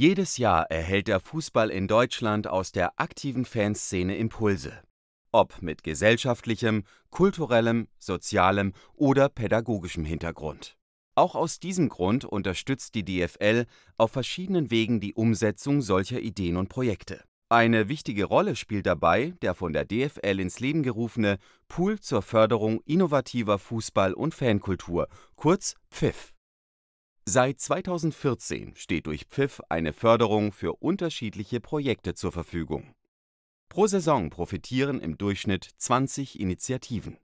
Jedes Jahr erhält der Fußball in Deutschland aus der aktiven Fanszene Impulse. Ob mit gesellschaftlichem, kulturellem, sozialem oder pädagogischem Hintergrund. Auch aus diesem Grund unterstützt die DFL auf verschiedenen Wegen die Umsetzung solcher Ideen und Projekte. Eine wichtige Rolle spielt dabei der von der DFL ins Leben gerufene Pool zur Förderung innovativer Fußball- und Fankultur, kurz PFIF. Seit 2014 steht durch Pfiff eine Förderung für unterschiedliche Projekte zur Verfügung. Pro Saison profitieren im Durchschnitt 20 Initiativen.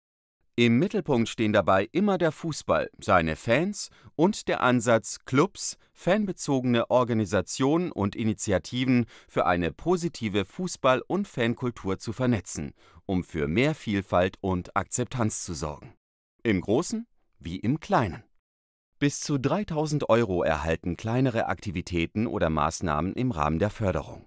Im Mittelpunkt stehen dabei immer der Fußball, seine Fans und der Ansatz, Clubs, fanbezogene Organisationen und Initiativen für eine positive Fußball- und Fankultur zu vernetzen, um für mehr Vielfalt und Akzeptanz zu sorgen. Im Großen wie im Kleinen. Bis zu 3000 Euro erhalten kleinere Aktivitäten oder Maßnahmen im Rahmen der Förderung.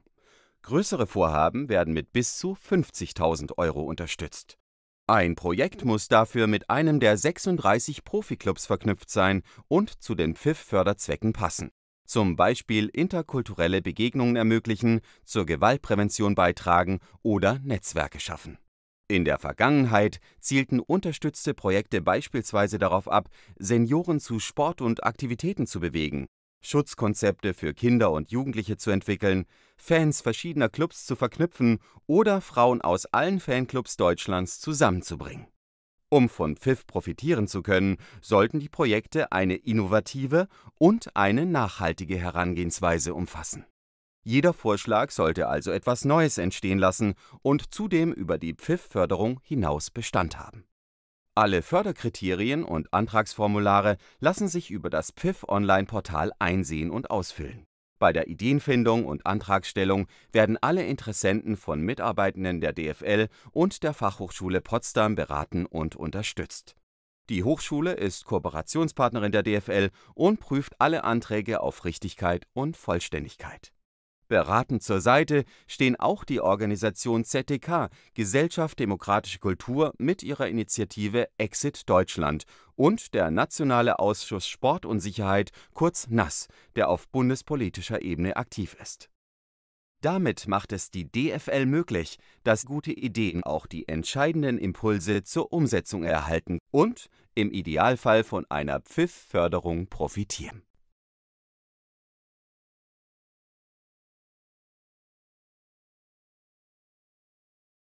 Größere Vorhaben werden mit bis zu 50.000 Euro unterstützt. Ein Projekt muss dafür mit einem der 36 Profiklubs verknüpft sein und zu den pfiff förderzwecken passen. Zum Beispiel interkulturelle Begegnungen ermöglichen, zur Gewaltprävention beitragen oder Netzwerke schaffen. In der Vergangenheit zielten unterstützte Projekte beispielsweise darauf ab, Senioren zu Sport und Aktivitäten zu bewegen, Schutzkonzepte für Kinder und Jugendliche zu entwickeln, Fans verschiedener Clubs zu verknüpfen oder Frauen aus allen Fanclubs Deutschlands zusammenzubringen. Um von Pfiff profitieren zu können, sollten die Projekte eine innovative und eine nachhaltige Herangehensweise umfassen jeder Vorschlag sollte also etwas Neues entstehen lassen und zudem über die Pfiff-Förderung hinaus Bestand haben. Alle Förderkriterien und Antragsformulare lassen sich über das PFIF-Online-Portal einsehen und ausfüllen. Bei der Ideenfindung und Antragstellung werden alle Interessenten von Mitarbeitenden der DFL und der Fachhochschule Potsdam beraten und unterstützt. Die Hochschule ist Kooperationspartnerin der DFL und prüft alle Anträge auf Richtigkeit und Vollständigkeit. Beratend zur Seite stehen auch die Organisation ZDK, Gesellschaft Demokratische Kultur, mit ihrer Initiative Exit Deutschland und der Nationale Ausschuss Sport und Sicherheit, kurz NASS, der auf bundespolitischer Ebene aktiv ist. Damit macht es die DFL möglich, dass gute Ideen auch die entscheidenden Impulse zur Umsetzung erhalten und im Idealfall von einer Pfiff-Förderung profitieren.